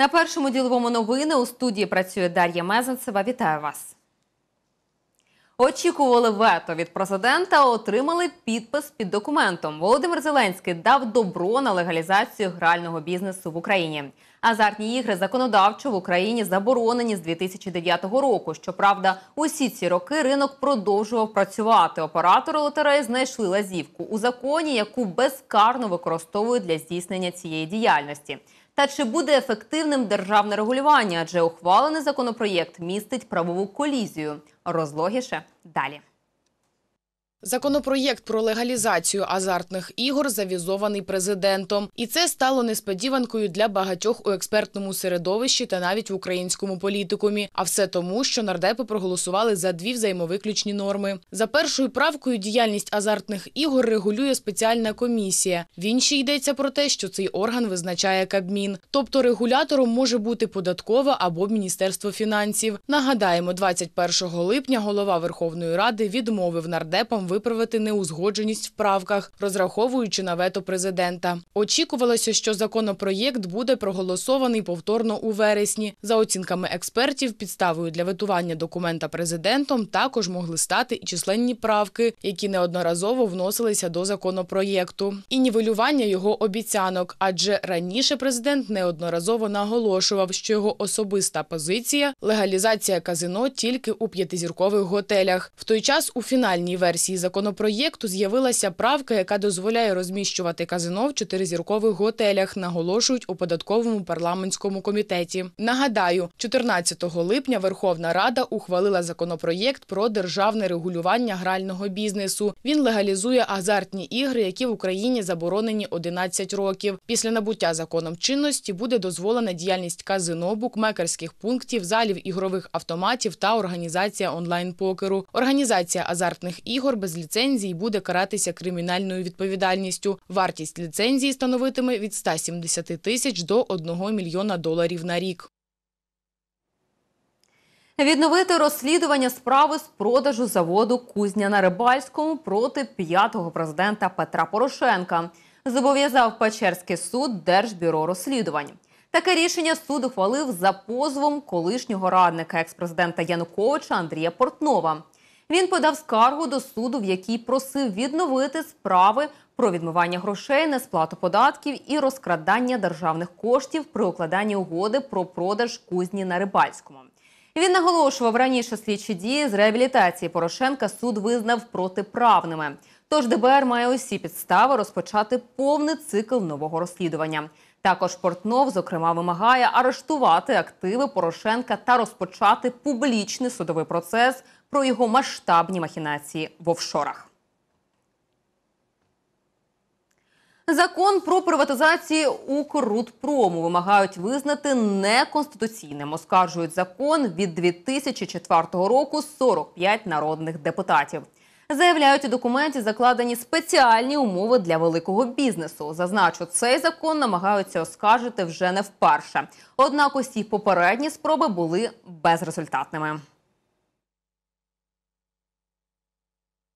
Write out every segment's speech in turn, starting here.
На першому діловому новини у студії працює Дар'я Мезенцева. Вітаю вас. Очікували вето від президента, отримали підпис під документом. Володимир Зеленський дав добро на легалізацію грального бізнесу в Україні. Азартні ігри законодавчо в Україні заборонені з 2009 року. Щоправда, усі ці роки ринок продовжував працювати. Оператори лотереї знайшли лазівку у законі, яку безкарно використовують для здійснення цієї діяльності. Та чи буде ефективним державне регулювання? Адже ухвалений законопроєкт містить правову колізію. Розлогіше далі. Законопроєкт про легалізацію азартних ігор завізований президентом, і це стало несподіванкою для багатьох у експертному середовищі та навіть в українському політикумі. А все тому, що нардепи проголосували за дві взаємовиключні норми. За першою правкою діяльність азартних ігор регулює спеціальна комісія. В іншій йдеться про те, що цей орган визначає Кабмін, тобто регулятором може бути податкова або Міністерство фінансів. Нагадаємо, 21 липня голова Верховної Ради відмовив нардепам виправити неузгодженість в правках, розраховуючи на вето президента. Очікувалося, що законопроєкт буде проголосований повторно у вересні. За оцінками експертів, підставою для ветування документа президентом також могли стати і численні правки, які неодноразово вносилися до законопроєкту, і нівелювання його обіцянок, адже раніше президент неодноразово наголошував, що його особиста позиція легалізація казино тільки у п'ятизіркових готелях. В той час у фінальній версії законопроєкту з'явилася правка, яка дозволяє розміщувати казино в чотиризіркових готелях. Наголошують у податковому парламентському комітеті. Нагадаю, 14 липня Верховна Рада ухвалила законопроєкт про державне регулювання грального бізнесу. Він легалізує азартні ігри, які в Україні заборонені 11 років. Після набуття законом чинності буде дозволена діяльність казино, букмекерських пунктів, залів ігрових автоматів та організація онлайн-покеру. Організація азартних ігор без без ліцензії буде каратися кримінальною відповідальністю. Вартість ліцензії становитиме від 170 тисяч до 1 мільйона доларів на рік. Відновити розслідування справи з продажу заводу кузня на Рибальському проти п'ятого президента Петра Порошенка зобов'язав Печерський суд Держбюро розслідувань. Таке рішення суд ухвалив за позовом колишнього радника експрезидента Януковича Андрія Портнова. Він подав скаргу до суду, в якій просив відновити справи про відмивання грошей, несплату податків і розкрадання державних коштів при укладанні угоди про продаж кузні на рибальському. Він наголошував раніше слідчі дії з реабілітації Порошенка. Суд визнав протиправними. Тож ДБР має усі підстави розпочати повний цикл нового розслідування. Також Портнов, зокрема, вимагає арештувати активи Порошенка та розпочати публічний судовий процес про його масштабні махінації в офшорах. Закон про приватизацію укрутпрому вимагають визнати неконституційним. Оскаржують закон від 2004 року 45 народних депутатів. Заявляють у документі закладені спеціальні умови для великого бізнесу. Зазначу, цей закон намагаються оскаржити вже не вперше. Однак усі попередні спроби були безрезультатними.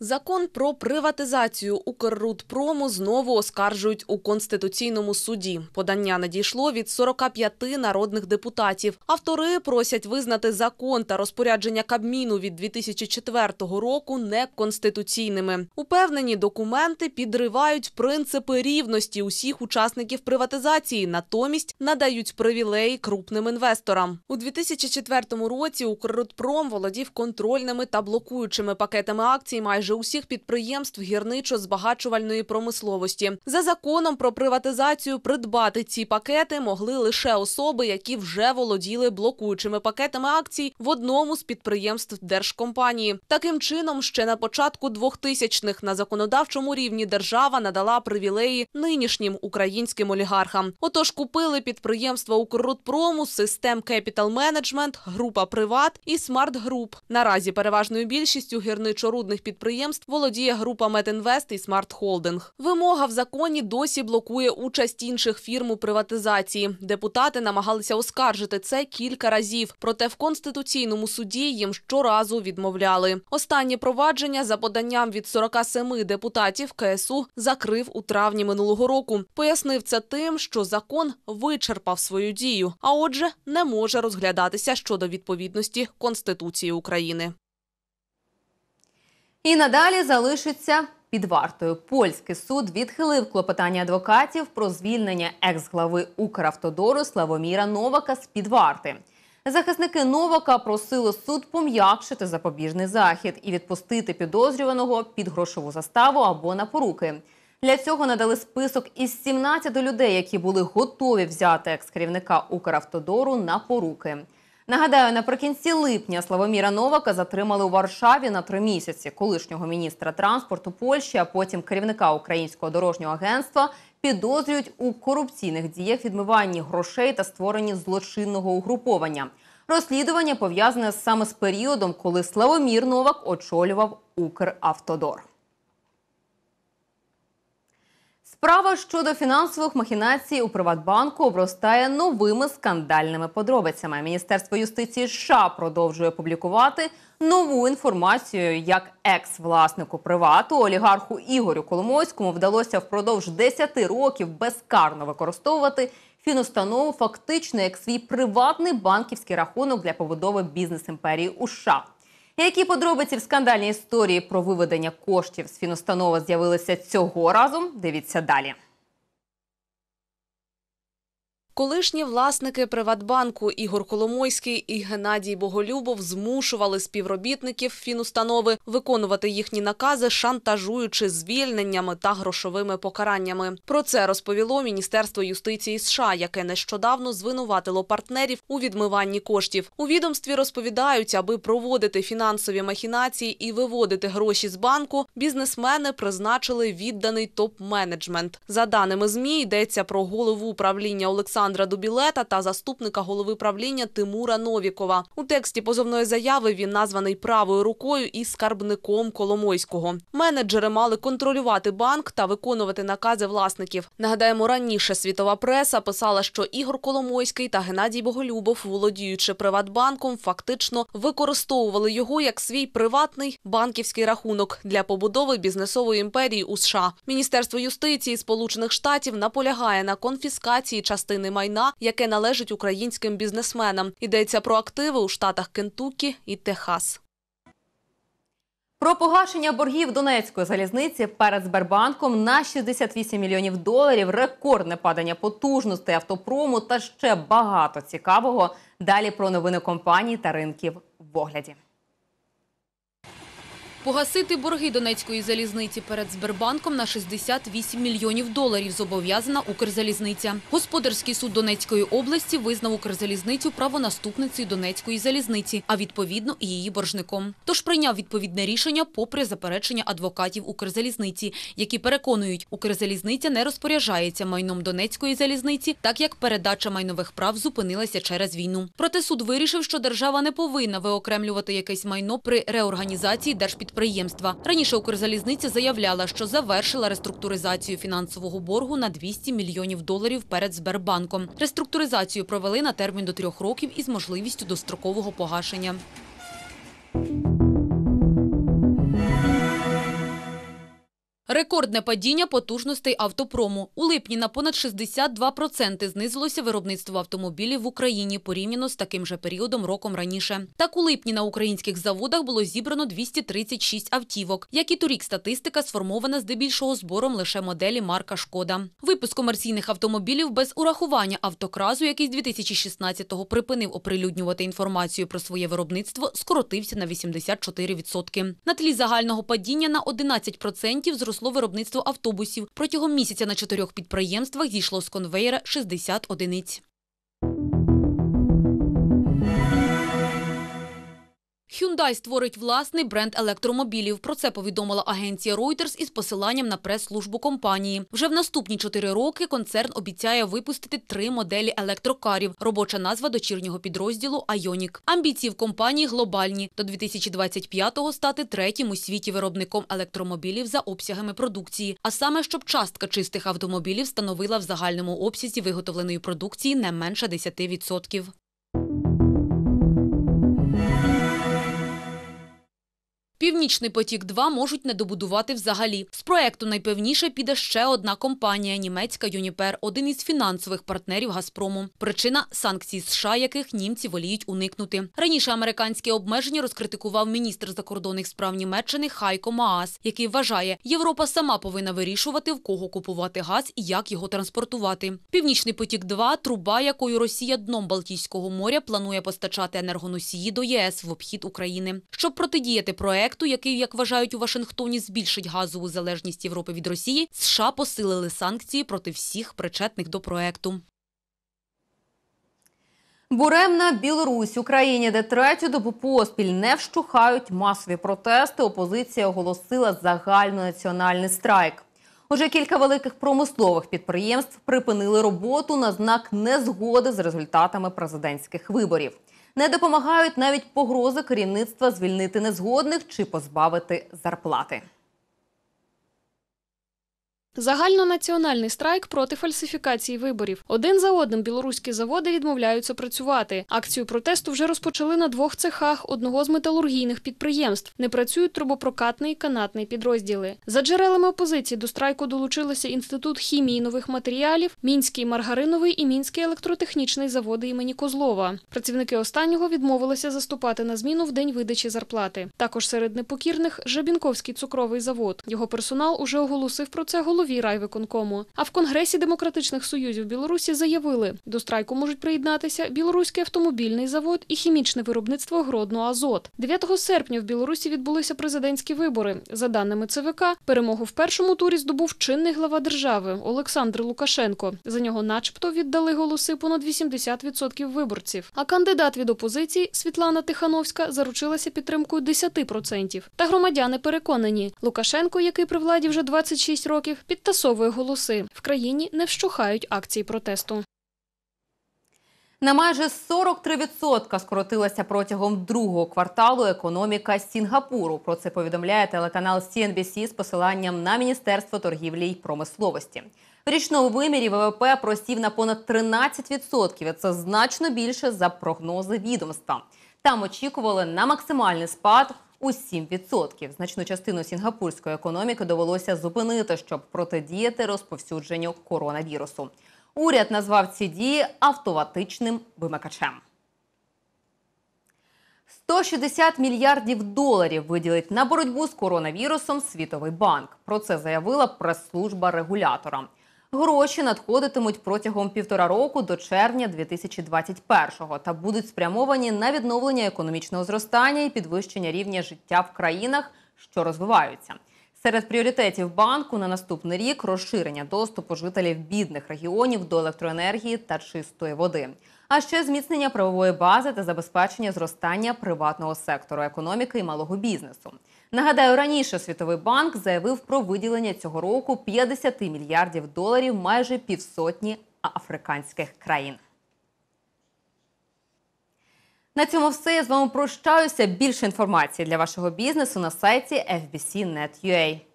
Закон про приватизацію Укррудпрому знову оскаржують у конституційному суді. Подання надійшло від 45 народних депутатів. Автори просять визнати закон та розпорядження Кабміну від 2004 року неконституційними. Упевнені документи підривають принципи рівності усіх учасників приватизації, натомість надають привілеї крупним інвесторам. У 2004 році Укррудпром володів контрольними та блокуючими пакетами акцій майже майже усіх підприємств гірничо-збагачувальної промисловості. За законом про приватизацію придбати ці пакети могли лише особи, які вже володіли блокуючими пакетами акцій в одному з підприємств держкомпанії. Таким чином, ще на початку 2000-х на законодавчому рівні держава надала привілеї нинішнім українським олігархам. Отож, купили підприємства «Укррудпрому», систем Кепітал Management, група Приват і Смарт Груп. Наразі переважною більшістю гірничорудних підприємств підприємств володіє група Метінвест і Смартхолдинг. Вимога в законі досі блокує участь інших фірм у приватизації. Депутати намагалися оскаржити це кілька разів. Проте в конституційному суді їм щоразу відмовляли. Останнє провадження за поданням від 47 депутатів КСУ закрив у травні минулого року. Пояснив це тим, що закон вичерпав свою дію, а отже, не може розглядатися щодо відповідності Конституції України і надалі залишиться під вартою. Польський суд відхилив клопотання адвокатів про звільнення екс-глави Укравтодору Славоміра Новака з під варти. Захисники Новака просили суд пом'якшити запобіжний захід і відпустити підозрюваного під грошову заставу або на поруки. Для цього надали список із 17 людей, які були готові взяти екс-керівника Укравтодору на поруки. Нагадаю, наприкінці липня Славоміра Новака затримали у Варшаві на три місяці колишнього міністра транспорту Польщі, а потім керівника українського дорожнього агентства підозрюють у корупційних діях відмиванні грошей та створенні злочинного угруповання. Розслідування пов'язане саме з періодом, коли Славомір Новак очолював Укравтодор. Справа щодо фінансових махінацій у Приватбанку обростає новими скандальними подробицями. Міністерство юстиції США продовжує публікувати нову інформацію, як екс-власнику привату олігарху Ігорю Коломойському вдалося впродовж 10 років безкарно використовувати фінустанову фактично як свій приватний банківський рахунок для побудови бізнес імперії у США. Які подробиці в скандальній історії про виведення коштів з фіностанови з'явилися цього разу? Дивіться далі. Колишні власники Приватбанку Ігор Коломойський і Геннадій Боголюбов змушували співробітників фінустанови виконувати їхні накази, шантажуючи звільненнями та грошовими покараннями. Про це розповіло Міністерство юстиції США, яке нещодавно звинуватило партнерів у відмиванні коштів. У відомстві розповідають, аби проводити фінансові махінації і виводити гроші з банку. Бізнесмени призначили відданий топ-менеджмент. За даними змі йдеться про голову управління Олександра. Олександра Дубілета та заступника голови правління Тимура Новікова. У тексті позовної заяви він названий правою рукою і скарбником Коломойського. Менеджери мали контролювати банк та виконувати накази власників. Нагадаємо, раніше світова преса писала, що Ігор Коломойський та Геннадій Боголюбов, володіючи Приватбанком, фактично використовували його як свій приватний банківський рахунок для побудови бізнесової імперії у США. Міністерство юстиції Сполучених Штатів наполягає на конфіскації частини майна, яке належить українським бізнесменам. Йдеться про активи у штатах Кентукі і Техас. Про погашення боргів Донецької залізниці перед Сбербанком на 68 мільйонів доларів, рекордне падання потужностей автопрому та ще багато цікавого. Далі про новини компанії та ринків в огляді. Погасити борги Донецької залізниці перед Сбербанком на 68 мільйонів доларів зобов'язана Укрзалізниця. Господарський суд Донецької області визнав Укрзалізницю правонаступницею Донецької залізниці, а відповідно і її боржником. Тож прийняв відповідне рішення, попри заперечення адвокатів Укрзалізниці, які переконують, Укрзалізниця не розпоряджається майном Донецької залізниці, так як передача майнових прав зупинилася через війну. Проте суд вирішив, що держава не повинна виокремлювати якесь майно при реорганізації держпідприємства підприємства. Раніше Укрзалізниця заявляла, що завершила реструктуризацію фінансового боргу на 200 мільйонів доларів перед Сбербанком. Реструктуризацію провели на термін до трьох років із можливістю дострокового погашення. Рекордне падіння потужностей автопрому у липні на понад 62% знизилося виробництво автомобілів в Україні порівняно з таким же періодом роком раніше. Так у липні на українських заводах було зібрано 236 автівок. Як і торік, статистика сформована здебільшого збором лише моделі марка Шкода. Випуск комерційних автомобілів без урахування автокразу, який з 2016-го припинив оприлюднювати інформацію про своє виробництво, скоротився на 84%. На тлі загального падіння на 11% зросло пішло виробництво автобусів. Протягом місяця на чотирьох підприємствах зійшло з конвейера 60 одиниць. Hyundai створить власний бренд електромобілів. Про це повідомила агенція Reuters із посиланням на прес-службу компанії. Вже в наступні чотири роки концерн обіцяє випустити три моделі електрокарів. Робоча назва дочірнього підрозділу Айонік. Амбіції в компанії глобальні до 2025-го стати третім у світі виробником електромобілів за обсягами продукції. А саме, щоб частка чистих автомобілів становила в загальному обсязі виготовленої продукції не менше 10%. Північний потік 2 можуть не добудувати взагалі. З проекту найпевніше піде ще одна компанія німецька Юніпер, один із фінансових партнерів Газпрому. Причина санкцій США, яких німці воліють уникнути. Раніше американські обмеження розкритикував міністр закордонних справ Німеччини Хайко Маас, який вважає, Європа сама повинна вирішувати, в кого купувати газ і як його транспортувати. Північний потік 2 труба, якою Росія дном Балтійського моря планує постачати енергоносії до ЄС в обхід України, щоб протидіяти проекту проєкту, який, як вважають у Вашингтоні, збільшить газову залежність Європи від Росії, США посилили санкції проти всіх причетних до проєкту. Буремна Білорусь Україні, де третю добу поспіль не вщухають масові протести. Опозиція оголосила загальнонаціональний страйк. Уже кілька великих промислових підприємств припинили роботу на знак незгоди з результатами президентських виборів. Не допомагають навіть погрози керівництва звільнити незгодних чи позбавити зарплати. Загальнонаціональний страйк проти фальсифікації виборів. Один за одним білоруські заводи відмовляються працювати. Акцію протесту вже розпочали на двох цехах одного з металургійних підприємств. Не працюють трубопрокатний і канатний підрозділи. За джерелами опозиції до страйку долучилися інститут хімії нових матеріалів, мінський маргариновий і мінський електротехнічний заводи імені Козлова. Працівники останнього відмовилися заступати на зміну в день видачі зарплати. Також серед непокірних Жабінковський цукровий завод. Його персонал уже оголосив про це голові новій райвиконкому. А в Конгресі демократичних союзів Білорусі заявили, до страйку можуть приєднатися білоруський автомобільний завод і хімічне виробництво Гродно Азот. 9 серпня в Білорусі відбулися президентські вибори. За даними ЦВК, перемогу в першому турі здобув чинний глава держави Олександр Лукашенко. За нього, начебто, віддали голоси понад 80% виборців. А кандидат від опозиції Світлана Тихановська заручилася підтримкою 10%. Та громадяни переконані, Лукашенко, який при владі вже 26 років, під підтасовує голоси. В країні не вщухають акції протесту. На майже 43% скоротилася протягом другого кварталу економіка Сінгапуру. Про це повідомляє телеканал CNBC з посиланням на міністерство торгівлі й промисловості. В річному вимірі ВВП просів на понад 13%. Це значно більше за прогнози відомства. Там очікували на максимальний спад у 7%. Значну частину сінгапурської економіки довелося зупинити, щоб протидіяти розповсюдженню коронавірусу. Уряд назвав ці дії автоматичним вимикачем. 160 мільярдів доларів виділить на боротьбу з коронавірусом Світовий банк. Про це заявила прес-служба регулятора. Гроші надходитимуть протягом півтора року до червня 2021-го та будуть спрямовані на відновлення економічного зростання і підвищення рівня життя в країнах, що розвиваються. Серед пріоритетів банку на наступний рік розширення доступу жителів бідних регіонів до електроенергії та чистої води, а ще зміцнення правової бази та забезпечення зростання приватного сектору економіки і малого бізнесу. Нагадаю, раніше Світовий банк заявив про виділення цього року 50 мільярдів доларів майже півсотні африканських країн. На цьому все я з вами прощаюся. Більше інформації для вашого бізнесу на сайті fbc.net.ua.